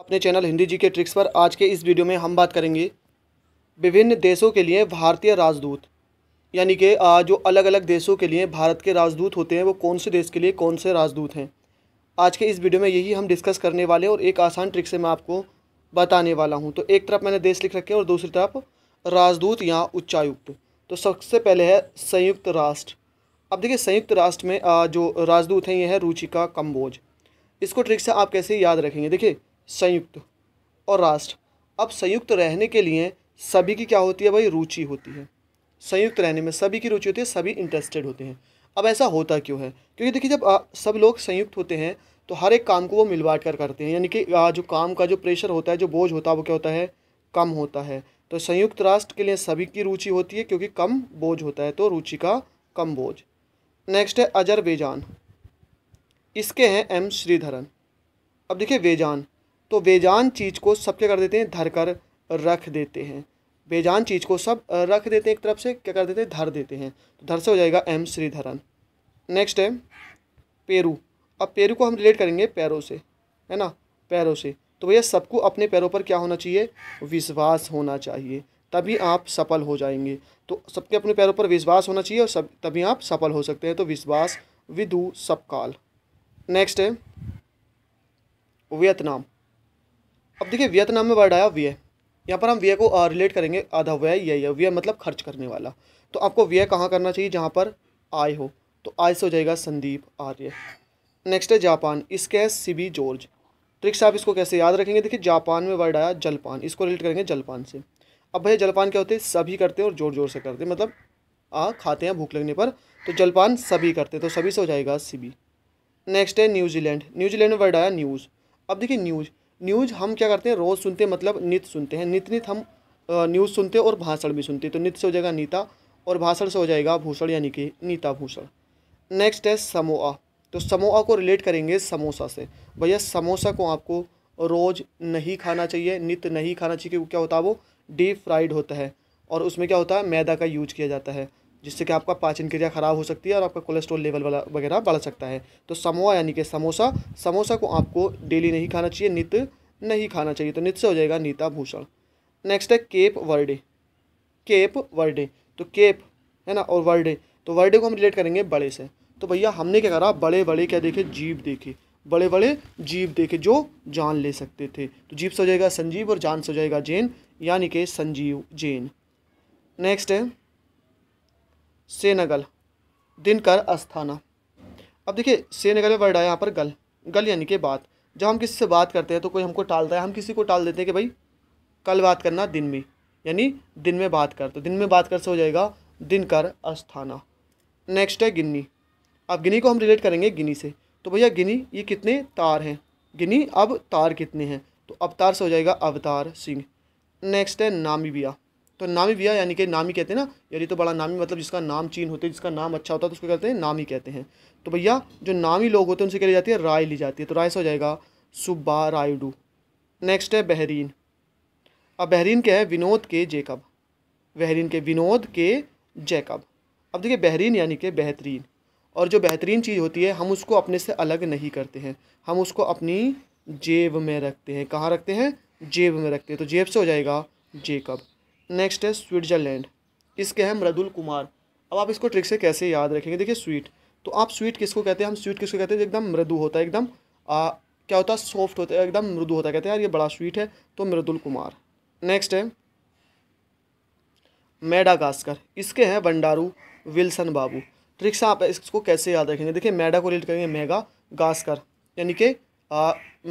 अपने चैनल हिंदी जी के ट्रिक्स पर आज के इस वीडियो में हम बात करेंगे विभिन्न देशों के लिए भारतीय राजदूत यानी कि जो अलग अलग देशों के लिए भारत के राजदूत होते हैं वो कौन से देश के लिए कौन से राजदूत हैं आज के इस वीडियो में यही हम डिस्कस करने वाले हैं और एक आसान ट्रिक से मैं आपको बताने वाला हूँ तो एक तरफ मैंने देश लिख रखे और दूसरी तरफ राजदूत या उच्चायुक्त तो सबसे पहले है संयुक्त राष्ट्र अब देखिए संयुक्त राष्ट्र में जो राजदूत हैं ये है रुचिका कम्बोज इसको ट्रिक से आप कैसे याद रखेंगे देखिए संयुक्त और राष्ट्र अब संयुक्त रहने के लिए सभी की क्या होती है भाई रुचि होती है संयुक्त रहने में सभी की रुचि होती है सभी इंटरेस्टेड होते हैं अब ऐसा होता क्यों है क्योंकि देखिए जब सब लोग संयुक्त होते हैं तो हर एक काम को वो मिलवाट कर करते हैं यानी कि जो काम का जो प्रेशर होता है जो बोझ होता है वो क्या होता है कम होता है तो संयुक्त राष्ट्र के लिए सभी की रुचि होती है क्योंकि कम बोझ होता है तो रुचि का कम बोझ नेक्स्ट है वेजान इसके हैं एम श्रीधरन अब देखिए वेजान तो बेजान चीज़ को सब क्या कर देते हैं धर कर रख देते हैं बेजान चीज़ को सब रख देते हैं एक तरफ से क्या कर देते हैं धर देते हैं तो धर से हो जाएगा एम श्रीधरन नेक्स्ट है पेरू अब पेरू को हम रिलेट करेंगे पैरों से है ना पैरों से तो भैया सबको अपने पैरों पर क्या होना चाहिए विश्वास होना चाहिए तभी आप सफल हो जाएंगे तो सबके अपने पैरों पर विश्वास होना चाहिए और सब तभी आप सफल हो सकते हैं तो विश्वास विदु सबकाल नेक्स्ट है वियतनाम अब देखिए वियतनाम में वर्ड आया व्यय यहाँ पर हम व्यय को रिलेट करेंगे आधा व्यय या, या व्यय मतलब खर्च करने वाला तो आपको व्यय कहाँ करना चाहिए जहाँ पर आय हो तो आय से हो जाएगा संदीप आर्य नेक्स्ट है जापान इसके है सिबी जॉर्ज ट्रिक्स आप इसको कैसे याद रखेंगे देखिए जापान में वर्ड आया जलपान इसको रिलेट करेंगे जलपान से अब भैया जलपान क्या होते हैं सभी करते हैं और ज़ोर ज़ोर से करते हैं मतलब आ खाते हैं भूख लगने पर तो जलपान सभी करते हैं तो सभी से हो जाएगा सिबी नेक्स्ट है न्यूजीलैंड न्यूजीलैंड में वर्ड आया न्यूज़ अब देखिए न्यूज़ न्यूज हम क्या करते हैं रोज सुनते हैं मतलब नित सुनते हैं नित नित हम न्यूज़ सुनते हैं और भाषण भी सुनते हैं तो नित से हो जाएगा नीता और भाषण से हो जाएगा भूषण यानी कि नीता भूषण नेक्स्ट है समोआ तो समोआ को रिलेट करेंगे समोसा से भैया समोसा को आपको रोज़ नहीं खाना चाहिए नित नहीं खाना चाहिए क्योंकि क्या होता है वो डीप फ्राइड होता है और उसमें क्या होता है मैदा का यूज किया जाता है जिससे कि आपका पाचन क्रिया ख़राब हो सकती है और आपका कोलेस्ट्रॉल लेवल वाला वगैरह बढ़ सकता है तो समोआ यानी कि समोसा समोसा को आपको डेली नहीं खाना चाहिए नित नहीं खाना चाहिए तो नित्य हो जाएगा नीता भूषण नेक्स्ट है केप वर्डे केप वर्डे तो केप है ना और वर्डे तो वर्डे को हम रिलेट करेंगे बड़े से तो भैया हमने क्या करा बड़े बड़े क्या देखे जीप देखे बड़े बड़े जीव देखे जो जान ले सकते थे तो जीप से हो जाएगा संजीव और जान से हो जाएगा जैन यानी कि संजीव जैन नेक्स्ट है सेनगल दिनकर अस्थाना अब देखिए सेनगल वर्ड आया यहाँ पर गल गल यानी कि बात जब हम किसी से बात करते हैं तो कोई हमको टालता है हम किसी को टाल देते हैं कि भाई कल बात करना दिन में यानी दिन में बात कर तो दिन में बात कर से हो जाएगा दिन कर अस्थाना नेक्स्ट है गिन्नी अब गिनी को हम रिलेट करेंगे गिनी से तो भैया गिनी ये कितने तार हैं गिनी अब तार कितने हैं तो अवतार से हो जाएगा अवतार सिंह नेक्स्ट है नामीबिया तो नामी विया यानी कि नामी कहते हैं ना यानी तो बड़ा नामी मतलब जिसका नाम चीन होते जिसका नाम अच्छा होता है तो उसको कहते हैं नामी कहते हैं तो भैया जो नामी लोग होते हैं उनसे कह ली जाती है राय ली जाती है तो राय से हो जाएगा सुब्बा रायडू नेक्स्ट है बहरीन अब बहरीन क्या है विनोद के जेकब बहरीन के विनोद के जेकब अब देखिए बहरीन यानी कि बेहतरीन और जो बेहतरीन चीज़ होती है हम उसको अपने से अलग नहीं करते हैं हम उसको अपनी जेब में रखते हैं कहाँ रखते हैं जेब में रखते हैं तो जेब से हो जाएगा जेकब नेक्स्ट है स्विट्ज़रलैंड इसके हैं मृदुल कुमार अब आप इसको ट्रिक से कैसे याद रखेंगे देखिए स्वीट तो आप स्वीट किसको कहते हैं हम स्वीट किसको कहते हैं एकदम मृदु होता है एकदम आ, क्या होता है सॉफ्ट होता है एकदम मृदु होता है कहते हैं यार ये बड़ा स्वीट है तो मृदुल कुमार नेक्स्ट है मेडागास्कर इसके हैं बंडारू विल्सन बाबू ट्रिक से आप इसको कैसे याद रखेंगे देखिए मेडा को रिलेट करेंगे मेगा गास्कर यानी कि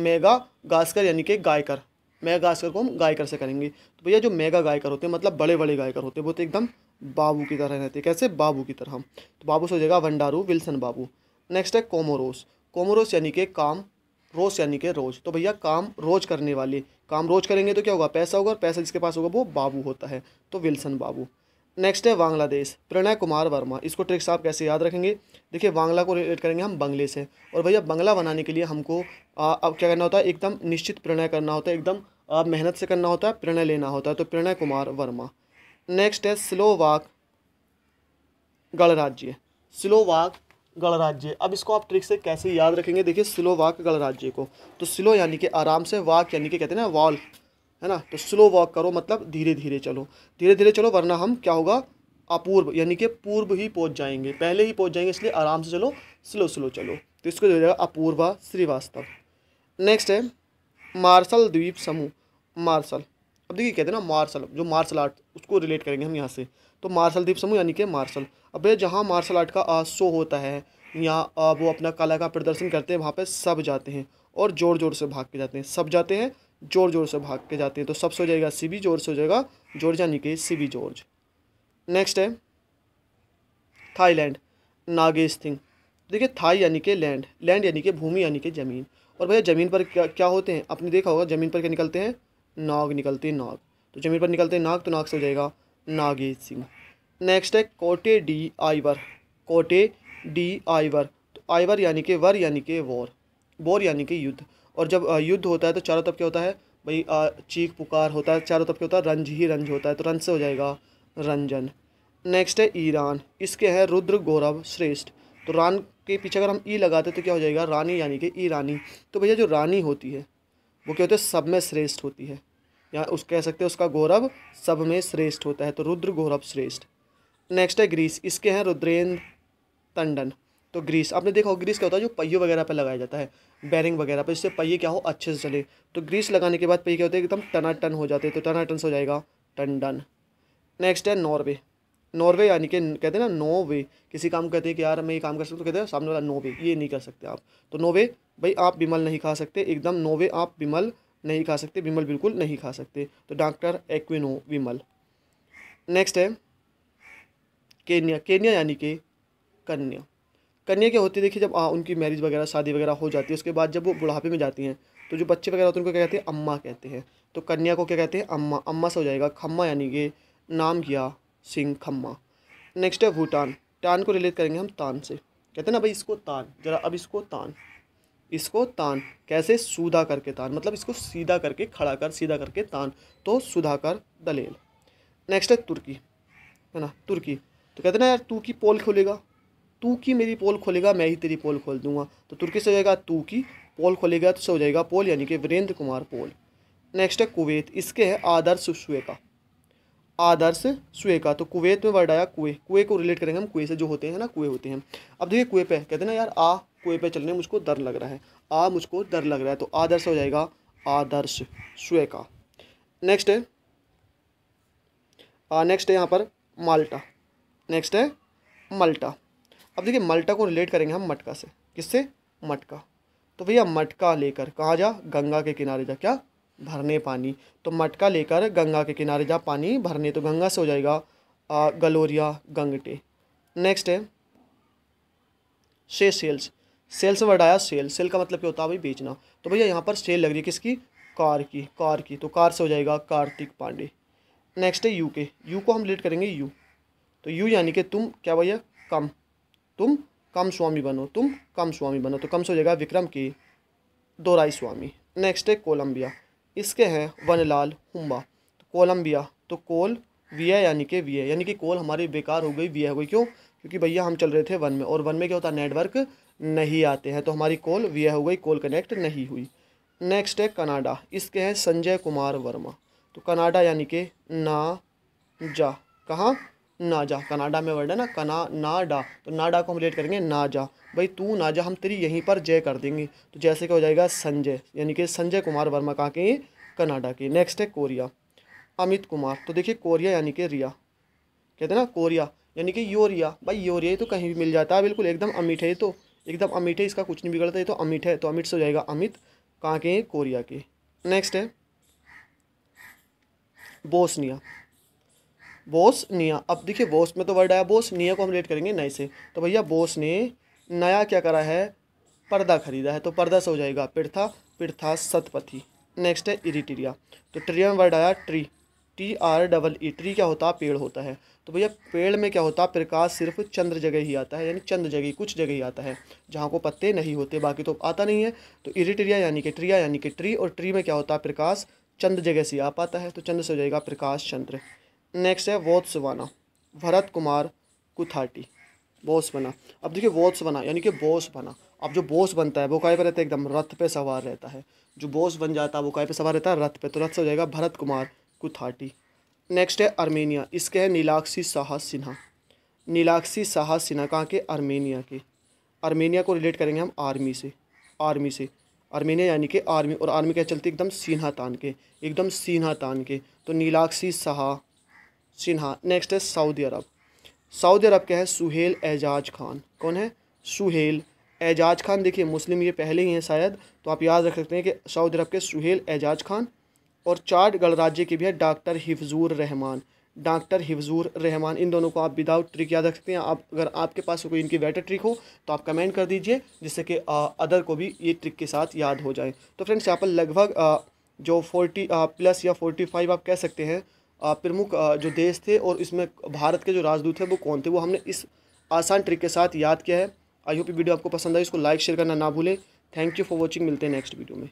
मेगा गास्कर यानी कि गायकर मेगा गायकर को हम गायकर से करेंगे तो भैया जो मेगा गायकर होते हैं मतलब बड़े बड़े गायकर होते हैं वो तो एकदम बाबू की तरह रहते हैं कैसे बाबू की तरह तो बाबू से हो जाएगा वंडारू विल्सन बाबू नेक्स्ट है कोमोरोस कोमोरोस यानी कि काम रोज यानी कि रोज तो भैया काम रोज करने वाले काम रोज करेंगे तो क्या होगा पैसा होगा और पैसा जिसके पास होगा वो बाबू होता है तो विल्सन बाबू नेक्स्ट है बांग्लादेश प्रणय कुमार वर्मा इसको ट्रिक्स आप कैसे याद रखेंगे देखिए बांग्ला को रिलेट करेंगे हम बंगले से और भैया बंगला बनाने के लिए हमको अब क्या करना होता है एकदम निश्चित प्रणय करना होता है एकदम मेहनत से करना होता है प्रणय लेना होता है तो प्रणय कुमार वर्मा नेक्स्ट है स्लोवाक गणराज्य स्लोवाक गणराज्य अब इसको आप ट्रिक से कैसे याद रखेंगे देखिए स्लोवाक गणराज्य को तो स्लो यानी कि आराम से वाक यानी कि कहते हैं ना वॉल है ना तो स्लो वॉक करो मतलब धीरे धीरे चलो धीरे धीरे चलो वरना हम क्या होगा अपूर्व यानी कि पूर्व ही पहुंच जाएंगे पहले ही पहुंच जाएंगे इसलिए आराम से चलो स्लो स्लो चलो तो इसको जो जाएगा अपूर्वा श्रीवास्तव नेक्स्ट है मार्शल द्वीप समूह मार्शल अब देखिए कहते हैं ना मार्शल जो मार्शल आर्ट उसको रिलेट करेंगे हम यहाँ से तो मार्शल द्वीप समूह यानी कि मार्शल अब भैया जहाँ मार्शल आर्ट का शो होता है यहाँ वो अपना कला का प्रदर्शन करते हैं वहाँ पर सब जाते हैं और ज़ोर ज़ोर से भाग के जाते हैं सब जाते हैं ज़ोर ज़ोर से भाग के जाते हैं तो सबसे हो जाएगा सी बी से हो जाएगा जॉर्ज यानी कि सी बी जॉर्ज नेक्स्ट है थाईलैंड नागेश थिंग देखिए थाई यानी कि लैंड लैंड यानी कि भूमि यानी कि ज़मीन और भैया ज़मीन पर क्या क्या होते हैं आपने देखा होगा ज़मीन पर क्या निकलते हैं नाग निकलते हैं नाग तो ज़मीन पर निकलते हैं नाग तो नाग से हो जाएगा नागेश सिंह नेक्स्ट है कोटे डी आईवर कोटे डी आईवर तो आईवर यानी कि वर यानी कि वॉर बोर यानी कि युद्ध और जब युद्ध होता है तो चारों तरफ क्या होता है भाई चीख पुकार होता है चारों तरफ क्या होता है रंज ही रंज होता है तो रंज से हो जाएगा रंजन नेक्स्ट है ईरान इसके है रुद्र गौरव श्रेष्ठ तो रान के पीछे अगर हम ई लगाते तो क्या हो जाएगा रानी यानी कि ईरानी तो भैया जो रानी होती है वो क्या होता है सब में श्रेष्ठ होती है या उस कह सकते हैं उसका गौरव सब में श्रेष्ठ होता है तो रुद्र गौरव श्रेष्ठ नेक्स्ट है ग्रीस इसके हैं रुद्रेंद्र टंडन तो ग्रीस आपने देखा हो ग्रीस क्या होता है जो पहियो वगैरह पर लगाया जाता है बैरिंग वगैरह पर इससे पहिए क्या हो अच्छे से चले तो ग्रीस लगाने के बाद पहिए क्या होते हैं एकदम टना टन हो जाते हैं तो टना टन से हो जाएगा टन डन नेक्स्ट है नॉर्वे नॉर्वे यानी कि कहते हैं ना नो वे किसी काम कहते हैं कि यार मैं ये काम कर सकता तो कहते हैं सामने वाला नो वे ये नहीं कर सकते आप तो नो वे भाई आप बिमल नहीं खा सकते एकदम नो वे आप बिमल नहीं खा सकते बिमल बिल्कुल नहीं खा सकते तो डॉक्टर एक्विनो विमल नेक्स्ट है केन्या केन्या यानी कि के कन्या कन्या क्या होती है देखिए जब आ, हाँ, उनकी मैरिज वगैरह शादी वगैरह हो जाती है उसके बाद जब वो बुढ़ापे में जाती हैं तो जो बच्चे वगैरह होते हैं उनको क्या कहते हैं अम्मा कहते हैं तो कन्या को क्या कहते हैं अम्मा अम्मा से हो जाएगा खम्मा यानी कि नाम किया सिंह खम्मा नेक्स्ट है भूटान टान को रिलेट करेंगे हम तान से कहते हैं ना भाई इसको तान जरा अब इसको तान इसको तान कैसे सुधा करके तान मतलब इसको सीधा करके खड़ा कर सीधा करके तान तो सुधा कर दलेल नेक्स्ट है तुर्की है ना तुर्की तो कहते ना यार तू की पोल खोलेगा तू की मेरी पोल खोलेगा मैं ही तेरी पोल खोल दूंगा तो तुर्की से हो जाएगा तू की पोल खोलेगा तो से हो जाएगा पोल यानी कि वीरेंद्र कुमार पोल नेक्स्ट है कुवैत इसके है आदर्श का आदर्श शुएका तो कुवैत में वर्ड आया कुएं कुएं को रिलेट करेंगे हम कुएं से जो होते हैं ना कुएं होते हैं अब देखिए कुएं पे कहते हैं ना यार आ कुएं पे चलने मुझको डर लग रहा है आ मुझको डर लग रहा है तो आदर्श हो जाएगा आदर्श शुएका नेक्स्ट है नेक्स्ट है यहाँ पर माल्टा नेक्स्ट है मल्टा अब देखिए मल्टा को रिलेट करेंगे हम मटका से किससे मटका तो भैया मटका लेकर कहाँ जा गंगा के किनारे जा क्या भरने पानी तो मटका लेकर गंगा के किनारे जा पानी भरने तो गंगा से हो जाएगा आ, गलोरिया गंगटे नेक्स्ट है शे सेल्स सेल्स वर्ड आया सेल सेल का मतलब क्या होता है भाई बेचना तो भैया यहाँ पर सेल लग रही है किसकी कार की कार की तो कार से हो जाएगा कार्तिक पांडे नेक्स्ट है यू के यू को हम रिलेट करेंगे यू तो यू यानी कि तुम क्या भैया कम तुम कम स्वामी बनो तुम कम स्वामी बनो तो से हो जाएगा विक्रम की दोराई स्वामी नेक्स्ट है कोलंबिया इसके हैं वनलाल हुम्बा तो कोलंबिया तो कोल है यानी कि वी है यानी कि कोल हमारी बेकार हो गई वीए हो गई क्यों क्योंकि भैया हम चल रहे थे वन में और वन में क्या होता है नेटवर्क नहीं आते हैं तो हमारी कॉल है हो गई कॉल कनेक्ट नहीं हुई नेक्स्ट है कनाडा इसके हैं संजय कुमार वर्मा तो कनाडा यानी कि ना जा कहाँ नाजा कनाडा में वर्ड है ना कना नाडा तो नाडा को हम रिलेट करेंगे नाजा भाई तू नाजा हम तेरी यहीं पर जय कर देंगे तो जैसे क्या हो जाएगा संजय यानी कि संजय कुमार वर्मा कहाँ के कनाडा के नेक्स्ट है कोरिया अमित कुमार तो देखिए कोरिया यानी कि रिया कहते हैं ना कोरिया यानी कि योरिया भाई योरिया तो कहीं भी मिल जाता है बिल्कुल एकदम अमिट है तो एकदम अमिट है इसका कुछ नहीं बिगड़ता है तो अमिट है तो अमिट से हो जाएगा अमित कहाँ के हैं कोरिया के नेक्स्ट है बोस्निया बोसनिया अब देखिए बोस में तो वर्ड आया बोसनिया को हम रेट करेंगे नए से तो भैया बोस ने नया क्या करा है पर्दा खरीदा है तो पर्दा से हो जाएगा पिर्था पिर्था सतपथी नेक्स्ट है इरिटिरिया तो ट्रिया में वर्ड आया tree T R double E tree क्या होता है पेड़ होता है तो भैया पेड़ में क्या होता है प्रकाश सिर्फ चंद्र जगह ही आता है यानी चंद्र जगह कुछ जगह ही आता है जहाँ को पत्ते नहीं होते बाकी तो आता नहीं है तो इरिटिरिया यानी कि ट्रिया यानी कि ट्री और ट्री में क्या होता है प्रकाश चंद्र जगह से आ पाता है तो चंद्र से हो जाएगा प्रकाश चंद्र नेक्स्ट है वोत्सवाना भरत कुमार कुथाटी बॉस बना अब देखिए वोत्स बना यानी कि बोस बना अब जो बोस बनता है वो काय पर रहता है एकदम रथ पे सवार रहता है जो बॉस बन जाता है वो काय पे सवार रहता है रथ पे तो रथ से हो जाएगा भरत कुमार कुथाटी नेक्स्ट है आर्मेनिया इसके है नीलाक्षी साहा सिन्हा नीलाक्षी साहा सिन्हा कहाँ के आर्मेनिया के आर्मेनिया को रिलेट करेंगे हम आर्मी से आर्मी से आर्मेनिया यानी कि आर्मी और आर्मी क्या चलती है एकदम सिन्हा तान के एकदम सिन्हा तान के तो नीलाक्षी साहा सिन्हा नेक्स्ट है सऊदी अरब सऊदी अरब के है सुहेल एजाज खान कौन है सुहेल एजाज खान देखिए मुस्लिम ये पहले ही हैं शायद तो आप याद रख सकते हैं कि सऊदी अरब के सुहेल एजाज खान और चार गणराज्य के भी है डॉक्टर हिफजूर रहमान डॉक्टर हिफजूर रहमान इन दोनों को आप विदाउट ट्रिक याद रख सकते हैं आप अगर आपके पास कोई इनकी बेटर ट्रिक हो तो आप कमेंट कर दीजिए जिससे कि अदर को भी ये ट्रिक के साथ याद हो जाए तो फ्रेंड्स यहाँ पर लगभग जो फोर्टी प्लस या फोर्टी फाइव आप कह सकते हैं प्रमुख जो देश थे और इसमें भारत के जो राजदूत थे वो कौन थे वो हमने इस आसान ट्रिक के साथ याद किया है आई होप वीडियो आपको पसंद आई इसको लाइक शेयर करना ना भूलें थैंक यू फॉर वॉचिंग मिलते हैं नेक्स्ट वीडियो में